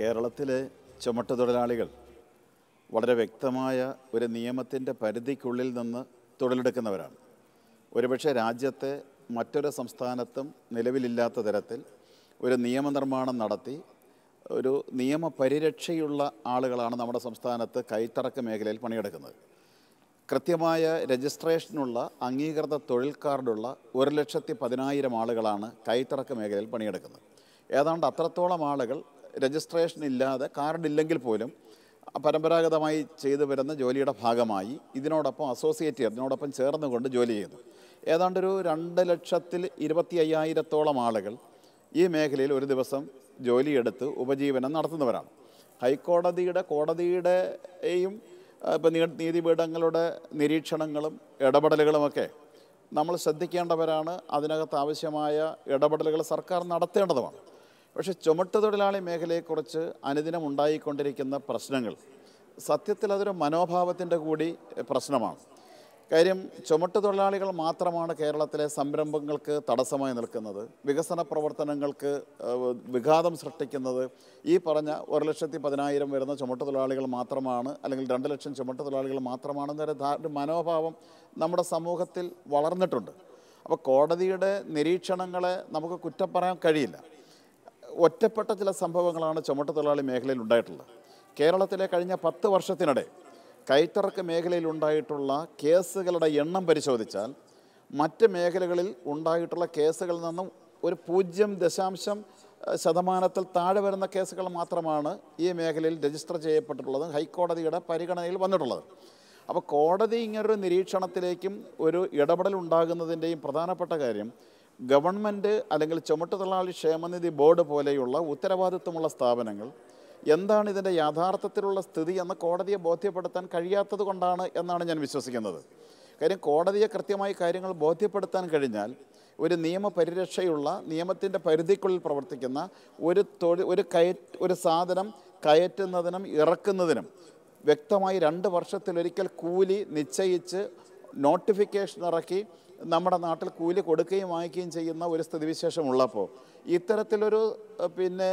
കേരളത്തിലെ ചുമട്ടുതൊഴിലാളികൾ വളരെ വ്യക്തമായ ഒരു നിയമത്തിൻ്റെ പരിധിക്കുള്ളിൽ നിന്ന് തൊഴിലെടുക്കുന്നവരാണ് ഒരുപക്ഷെ രാജ്യത്തെ മറ്റൊരു സംസ്ഥാനത്തും നിലവിലില്ലാത്ത തരത്തിൽ ഒരു നിയമനിർമ്മാണം നടത്തി ഒരു നിയമപരിരക്ഷയുള്ള ആളുകളാണ് നമ്മുടെ സംസ്ഥാനത്ത് കൈത്തറക്ക് മേഖലയിൽ പണിയെടുക്കുന്നത് കൃത്യമായ രജിസ്ട്രേഷനുള്ള അംഗീകൃത തൊഴിൽ കാർഡുള്ള ഒരു ലക്ഷത്തി പതിനായിരം ആളുകളാണ് കൈത്തറക്ക് മേഖലയിൽ പണിയെടുക്കുന്നത് ഏതാണ്ട് അത്രത്തോളം ആളുകൾ രജിസ്ട്രേഷൻ ഇല്ലാതെ കാർഡ് ഇല്ലെങ്കിൽ പോലും പരമ്പരാഗതമായി ചെയ്തു വരുന്ന ജോലിയുടെ ഭാഗമായി ഇതിനോടൊപ്പം അസോസിയേറ്റ് ഇതിനോടൊപ്പം ചേർന്നുകൊണ്ട് ജോലി ചെയ്യുന്നു ഏതാണ്ടൊരു രണ്ട് ലക്ഷത്തിൽ ഇരുപത്തി അയ്യായിരത്തോളം ആളുകൾ ഈ മേഖലയിൽ ഒരു ദിവസം ജോലിയെടുത്ത് ഉപജീവനം നടത്തുന്നവരാണ് ഹൈക്കോടതിയുടെ കോടതിയുടെയും ഇപ്പം നീതിപീഠങ്ങളുടെ നിരീക്ഷണങ്ങളും ഇടപെടലുകളുമൊക്കെ നമ്മൾ ശ്രദ്ധിക്കേണ്ടവരാണ് അതിനകത്ത് ആവശ്യമായ ഇടപെടലുകൾ സർക്കാർ നടത്തേണ്ടതുമാണ് പക്ഷേ തൊഴിലാളി മേഖലയെക്കുറിച്ച് അനുദിനം ഉണ്ടായിക്കൊണ്ടിരിക്കുന്ന പ്രശ്നങ്ങൾ സത്യത്തിൽ അതൊരു മനോഭാവത്തിൻ്റെ കൂടി പ്രശ്നമാണ് കാര്യം തൊഴിലാളികൾ മാത്രമാണ് കേരളത്തിലെ സംരംഭങ്ങൾക്ക് തടസ്സമായി നിൽക്കുന്നത് വികസന പ്രവർത്തനങ്ങൾക്ക് വിഘാതം സൃഷ്ടിക്കുന്നത് ഈ പറഞ്ഞ ഒരു ലക്ഷത്തി പതിനായിരം വരുന്ന തൊഴിലാളികൾ മാത്രമാണ് അല്ലെങ്കിൽ രണ്ട് ലക്ഷം തൊഴിലാളികൾ മാത്രമാണെന്നൊരു ഒരു മനോഭാവം നമ്മുടെ സമൂഹത്തിൽ വളർന്നിട്ടുണ്ട് അപ്പോൾ കോടതിയുടെ നിരീക്ഷണങ്ങളെ നമുക്ക് കുറ്റം പറയാൻ കഴിയില്ല ഒറ്റപ്പെട്ട ചില സംഭവങ്ങളാണ് ചുമട്ടുതൊഴിലാളി മേഖലയിൽ ഉണ്ടായിട്ടുള്ളത് കേരളത്തിലെ കഴിഞ്ഞ പത്ത് വർഷത്തിനിടെ കൈത്തറക്ക് മേഖലയിൽ ഉണ്ടായിട്ടുള്ള കേസുകളുടെ എണ്ണം പരിശോധിച്ചാൽ മറ്റ് മേഖലകളിൽ ഉണ്ടായിട്ടുള്ള കേസുകളിൽ നിന്നും ഒരു പൂജ്യം ദശാംശം ശതമാനത്തിൽ താഴെ വരുന്ന കേസുകൾ മാത്രമാണ് ഈ മേഖലയിൽ രജിസ്റ്റർ ചെയ്യപ്പെട്ടിട്ടുള്ളത് ഹൈക്കോടതിയുടെ പരിഗണനയിൽ വന്നിട്ടുള്ളത് അപ്പോൾ കോടതി ഇങ്ങനൊരു നിരീക്ഷണത്തിലേക്കും ഒരു ഇടപെടൽ ഉണ്ടാകുന്നതിൻ്റെയും പ്രധാനപ്പെട്ട കാര്യം ഗവൺമെൻറ് അല്ലെങ്കിൽ ചുമട്ടുതൊഴിലാളി ക്ഷേമനിധി ബോർഡ് പോലെയുള്ള ഉത്തരവാദിത്വമുള്ള സ്ഥാപനങ്ങൾ എന്താണ് ഇതിൻ്റെ യാഥാർത്ഥത്തിലുള്ള സ്ഥിതി എന്ന് കോടതിയെ ബോധ്യപ്പെടുത്താൻ കഴിയാത്തത് കൊണ്ടാണ് എന്നാണ് ഞാൻ വിശ്വസിക്കുന്നത് കാര്യം കോടതിയെ കൃത്യമായി കാര്യങ്ങൾ ബോധ്യപ്പെടുത്താൻ കഴിഞ്ഞാൽ ഒരു നിയമപരിരക്ഷയുള്ള നിയമത്തിൻ്റെ പരിധിക്കുള്ളിൽ പ്രവർത്തിക്കുന്ന ഒരു തൊഴിൽ ഒരു കയറ്റ് ഒരു സാധനം കയറ്റുന്നതിനും ഇറക്കുന്നതിനും വ്യക്തമായി രണ്ട് വർഷത്തിലൊരിക്കൽ കൂലി നിശ്ചയിച്ച് നോട്ടിഫിക്കേഷൻ ഇറക്കി നമ്മുടെ നാട്ടിൽ കൂലി കൊടുക്കുകയും വാങ്ങിക്കുകയും ചെയ്യുന്ന ഒരു സ്ഥിതിവിശേഷം ഉള്ളപ്പോൾ ഇത്തരത്തിലൊരു പിന്നെ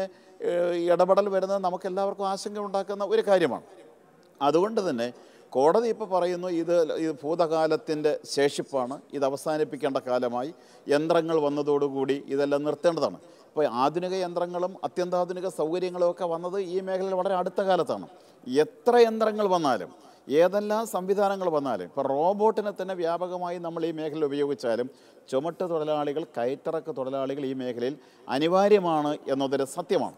ഇടപെടൽ വരുന്നത് നമുക്കെല്ലാവർക്കും ആശങ്ക ഉണ്ടാക്കുന്ന ഒരു കാര്യമാണ് അതുകൊണ്ട് തന്നെ കോടതി ഇപ്പോൾ പറയുന്നു ഇത് ഇത് ഭൂതകാലത്തിൻ്റെ ശേഷിപ്പാണ് ഇത് അവസാനിപ്പിക്കേണ്ട കാലമായി യന്ത്രങ്ങൾ വന്നതോടുകൂടി ഇതെല്ലാം നിർത്തേണ്ടതാണ് ഇപ്പോൾ ആധുനിക യന്ത്രങ്ങളും അത്യന്താധുനിക സൗകര്യങ്ങളും ഒക്കെ വന്നത് ഈ മേഖലയിൽ വളരെ അടുത്ത കാലത്താണ് എത്ര യന്ത്രങ്ങൾ വന്നാലും ഏതെല്ലാം സംവിധാനങ്ങൾ വന്നാലും ഇപ്പോൾ റോബോട്ടിനെ തന്നെ വ്യാപകമായി നമ്മൾ ഈ മേഖലയിൽ ഉപയോഗിച്ചാലും ചുമട്ട് തൊഴിലാളികൾ കയറ്റിറക്ക് തൊഴിലാളികൾ ഈ മേഖലയിൽ അനിവാര്യമാണ് എന്നതൊരു സത്യമാണ്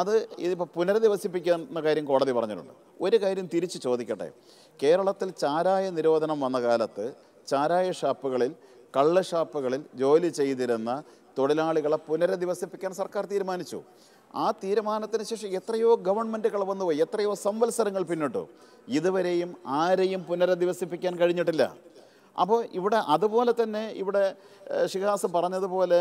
അത് ഇതിപ്പോൾ പുനരധിവസിപ്പിക്കുന്ന കാര്യം കോടതി പറഞ്ഞിട്ടുണ്ട് ഒരു കാര്യം തിരിച്ചു ചോദിക്കട്ടെ കേരളത്തിൽ ചാരായ നിരോധനം വന്ന കാലത്ത് ചാരായ ഷാപ്പുകളിൽ കള്ള് ഷാപ്പുകളിൽ ജോലി ചെയ്തിരുന്ന തൊഴിലാളികളെ പുനരധിവസിപ്പിക്കാൻ സർക്കാർ തീരുമാനിച്ചു ആ തീരുമാനത്തിന് ശേഷം എത്രയോ ഗവൺമെൻറ്റുകൾ വന്നുപോയി എത്രയോ സംവത്സരങ്ങൾ പിന്നിട്ടു ഇതുവരെയും ആരെയും പുനരധിവസിപ്പിക്കാൻ കഴിഞ്ഞിട്ടില്ല അപ്പോൾ ഇവിടെ അതുപോലെ തന്നെ ഇവിടെ ഷിഹാസ് പറഞ്ഞതുപോലെ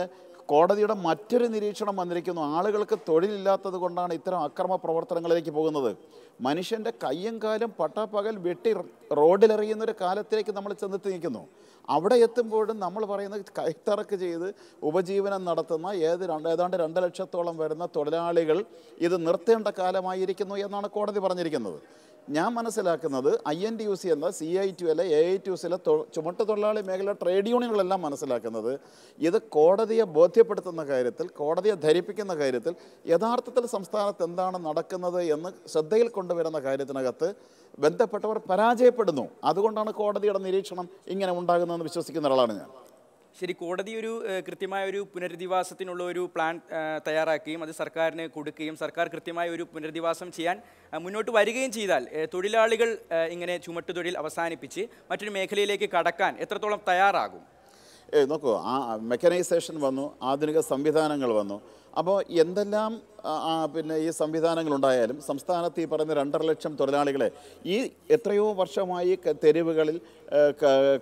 കോടതിയുടെ മറ്റൊരു നിരീക്ഷണം വന്നിരിക്കുന്നു ആളുകൾക്ക് തൊഴിലില്ലാത്തത് കൊണ്ടാണ് ഇത്തരം അക്രമ പ്രവർത്തനങ്ങളിലേക്ക് പോകുന്നത് മനുഷ്യൻ്റെ കയ്യും കാലും പട്ടാപ്പകൽ വെട്ടി റോഡിലെറിയുന്ന ഒരു കാലത്തിലേക്ക് നമ്മൾ ചെന്നെത്തി നിൽക്കുന്നു അവിടെ എത്തുമ്പോഴും നമ്മൾ പറയുന്ന കൈത്തറക്ക് ചെയ്ത് ഉപജീവനം നടത്തുന്ന ഏത് രണ്ട് ഏതാണ്ട് രണ്ട് ലക്ഷത്തോളം വരുന്ന തൊഴിലാളികൾ ഇത് നിർത്തേണ്ട കാലമായിരിക്കുന്നു എന്നാണ് കോടതി പറഞ്ഞിരിക്കുന്നത് ഞാൻ മനസ്സിലാക്കുന്നത് I N T U C എന്ന സി ഐ ടി അല്ലെ എ ഐ ടി യു സിയിലെ ചുമട്ട് തൊഴിലാളി മേഖല ട്രേഡ് യൂണിയനുകളെല്ലാം മനസ്സിലാക്കുന്നത് ഇത് കോടതിയെ ബോധ്യപ്പെടുത്തുന്ന കാര്യത്തിൽ കോടതിയെ ധരിപ്പിക്കുന്ന കാര്യത്തിൽ യഥാർത്ഥത്തിൽ സംസ്ഥാനത്ത് എന്താണ് നടക്കുന്നത് എന്ന് ശ്രദ്ധയിൽ കൊണ്ടുവരുന്ന കാര്യത്തിനകത്ത് ബന്ധപ്പെട്ടവർ പരാജയപ്പെട്ടു ഭയപ്പെടുന്നു അതുകൊണ്ടാണ് കോടതിയുടെ നിരീക്ഷണം ഇങ്ങനെ ഉണ്ടാകുന്നതെന്ന് വിശ്വസിക്കുന്ന ഒരാളാണ് ഞാൻ ശരി കോടതി ഒരു കൃത്യമായ ഒരു പുനരധിവാസത്തിനുള്ള ഒരു പ്ലാൻ തയ്യാറാക്കുകയും അത് സർക്കാരിന് കൊടുക്കുകയും സർക്കാർ കൃത്യമായ ഒരു പുനരധിവാസം ചെയ്യാൻ മുന്നോട്ട് വരികയും ചെയ്താൽ തൊഴിലാളികൾ ഇങ്ങനെ ചുമട്ടുതൊഴിൽ അവസാനിപ്പിച്ച് മറ്റൊരു മേഖലയിലേക്ക് കടക്കാൻ എത്രത്തോളം തയ്യാറാകും നോക്കൂ ആ മെക്കനൈസേഷൻ വന്നു ആധുനിക സംവിധാനങ്ങൾ വന്നു അപ്പോൾ എന്തെല്ലാം പിന്നെ ഈ സംവിധാനങ്ങളുണ്ടായാലും സംസ്ഥാനത്ത് ഈ പറയുന്ന രണ്ടര ലക്ഷം തൊഴിലാളികളെ ഈ എത്രയോ വർഷമായി തെരുവുകളിൽ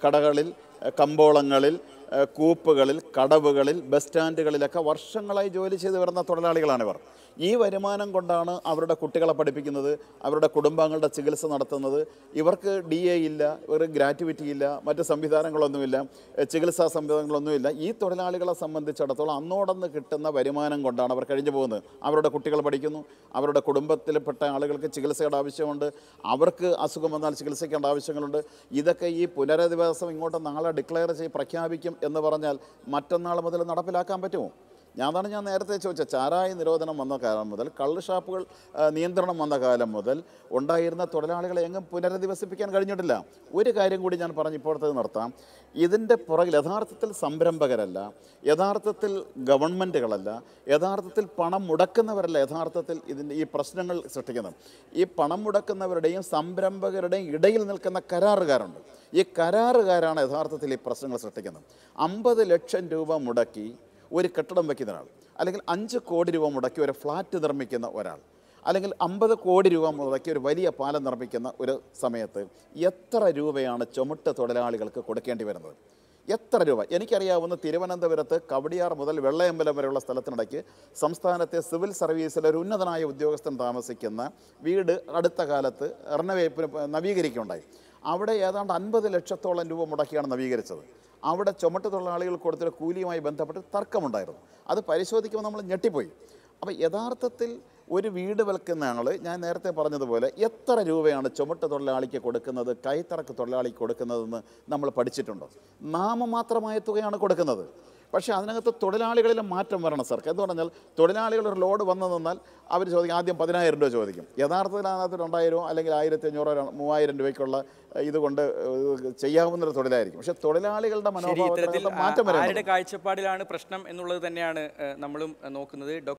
കടകളിൽ കമ്പോളങ്ങളിൽ കൂപ്പുകളിൽ കടവുകളിൽ ബസ് സ്റ്റാൻഡുകളിലൊക്കെ വർഷങ്ങളായി ജോലി ചെയ്ത് വരുന്ന തൊഴിലാളികളാണിവർ ഈ വരുമാനം കൊണ്ടാണ് അവരുടെ കുട്ടികളെ പഠിപ്പിക്കുന്നത് അവരുടെ കുടുംബങ്ങളുടെ ചികിത്സ നടത്തുന്നത് ഇവർക്ക് ഡി എ ഇല്ല ഇവർക്ക് ഗ്രാറ്റുവിറ്റി ഇല്ല മറ്റ് സംവിധാനങ്ങളൊന്നുമില്ല ചികിത്സാ സംവിധാനങ്ങളൊന്നുമില്ല ഈ തൊഴിലാളികളെ സംബന്ധിച്ചിടത്തോളം അന്നോടന്ന് കിട്ടുന്ന വരുമാനം കൊണ്ടാണ് അവർ കഴിഞ്ഞു പോകുന്നത് അവരുടെ കുട്ടികൾ പഠിക്കുന്നു അവരുടെ കുടുംബത്തിൽപ്പെട്ട ആളുകൾക്ക് ചികിത്സയുടെ ആവശ്യമുണ്ട് അവർക്ക് അസുഖം വന്നാൽ ചികിത്സിക്കേണ്ട ആവശ്യങ്ങളുണ്ട് ഇതൊക്കെ ഈ പുനരധിവാസം ഇങ്ങോട്ട് നാളെ ഡിക്ലെയർ ചെയ്ത് പ്രഖ്യാപിക്കും എന്ന് പറഞ്ഞാൽ മറ്റന്നാൾ മുതൽ നടപ്പിലാക്കാൻ പറ്റുമോ ഞാൻ തന്നെ ഞാൻ നേരത്തെ ചോദിച്ച ചാരായ നിരോധനം വന്ന കാലം മുതൽ കള്ള് ഷാപ്പുകൾ നിയന്ത്രണം വന്ന കാലം മുതൽ ഉണ്ടായിരുന്ന തൊഴിലാളികളെ എങ്ങും പുനരധിവസിപ്പിക്കാൻ കഴിഞ്ഞിട്ടില്ല ഒരു കാര്യം കൂടി ഞാൻ പറഞ്ഞു ഇപ്പോഴത്തെ നിർത്താം ഇതിൻ്റെ പുറകിൽ യഥാർത്ഥത്തിൽ സംരംഭകരല്ല യഥാർത്ഥത്തിൽ ഗവൺമെൻറ്റുകളല്ല യഥാർത്ഥത്തിൽ പണം മുടക്കുന്നവരല്ല യഥാർത്ഥത്തിൽ ഇതിൻ്റെ ഈ പ്രശ്നങ്ങൾ സൃഷ്ടിക്കുന്നത് ഈ പണം മുടക്കുന്നവരുടെയും സംരംഭകരുടെയും ഇടയിൽ നിൽക്കുന്ന കരാറുകാരുണ്ട് ഈ കരാറുകാരാണ് യഥാർത്ഥത്തിൽ ഈ പ്രശ്നങ്ങൾ സൃഷ്ടിക്കുന്നത് അമ്പത് ലക്ഷം രൂപ മുടക്കി ഒരു കെട്ടിടം വയ്ക്കുന്ന ഒരാൾ അല്ലെങ്കിൽ അഞ്ച് കോടി രൂപ മുടക്കി ഒരു ഫ്ലാറ്റ് നിർമ്മിക്കുന്ന ഒരാൾ അല്ലെങ്കിൽ അമ്പത് കോടി രൂപ മുടക്കി ഒരു വലിയ പാലം നിർമ്മിക്കുന്ന ഒരു സമയത്ത് എത്ര രൂപയാണ് ചുമട്ട് തൊഴിലാളികൾക്ക് കൊടുക്കേണ്ടി വരുന്നത് എത്ര രൂപ എനിക്കറിയാവുന്ന തിരുവനന്തപുരത്ത് കവടിയാർ മുതൽ വെള്ളയമ്പലം വരെയുള്ള സ്ഥലത്തിനിടയ്ക്ക് സംസ്ഥാനത്തെ സിവിൽ സർവീസിലെ ഒരു ഉന്നതനായ ഉദ്യോഗസ്ഥൻ താമസിക്കുന്ന വീട് അടുത്ത കാലത്ത് എറണവേപ്പിന് നവീകരിക്കുകയുണ്ടായി അവിടെ ഏതാണ്ട് അൻപത് ലക്ഷത്തോളം രൂപ മുടക്കിയാണ് നവീകരിച്ചത് അവിടെ ചുമട്ട് തൊഴിലാളികൾ കൊടുത്തിട്ട് കൂലിയുമായി ബന്ധപ്പെട്ട് തർക്കമുണ്ടായിരുന്നു അത് പരിശോധിക്കുമ്പോൾ നമ്മൾ ഞെട്ടിപ്പോയി അപ്പോൾ യഥാർത്ഥത്തിൽ ഒരു വീട് വിൽക്കുന്ന ആൾ ഞാൻ നേരത്തെ പറഞ്ഞതുപോലെ എത്ര രൂപയാണ് ചുമട്ട് തൊഴിലാളിക്ക് കൊടുക്കുന്നത് കൈത്തറക്ക് തൊഴിലാളിക്ക് കൊടുക്കുന്നതെന്ന് നമ്മൾ പഠിച്ചിട്ടുണ്ടോ നാമമാത്രമായ തുകയാണ് കൊടുക്കുന്നത് പക്ഷേ അതിനകത്ത് തൊഴിലാളികളിൽ മാറ്റം വരണം സർ എന്ന് പറഞ്ഞാൽ തൊഴിലാളികൾ ഒരു ലോഡ് വന്നു നിന്നാൽ അവർ ചോദിക്കും ആദ്യം പതിനായിരം രൂപ ചോദിക്കും യഥാർത്ഥത്തിൽ അതിനകത്ത് രൂപ അല്ലെങ്കിൽ ആയിരത്തി അഞ്ഞൂറോ മൂവായിരം രൂപയ്ക്കുള്ള ഇതുകൊണ്ട് ചെയ്യാവുന്നൊരു തൊഴിലായിരിക്കും പക്ഷേ തൊഴിലാളികളുടെ മനോഭാവത്തിൽ മാറ്റം കാഴ്ചപ്പാടിലാണ് പ്രശ്നം എന്നുള്ളത് തന്നെയാണ് നമ്മളും നോക്കുന്നത്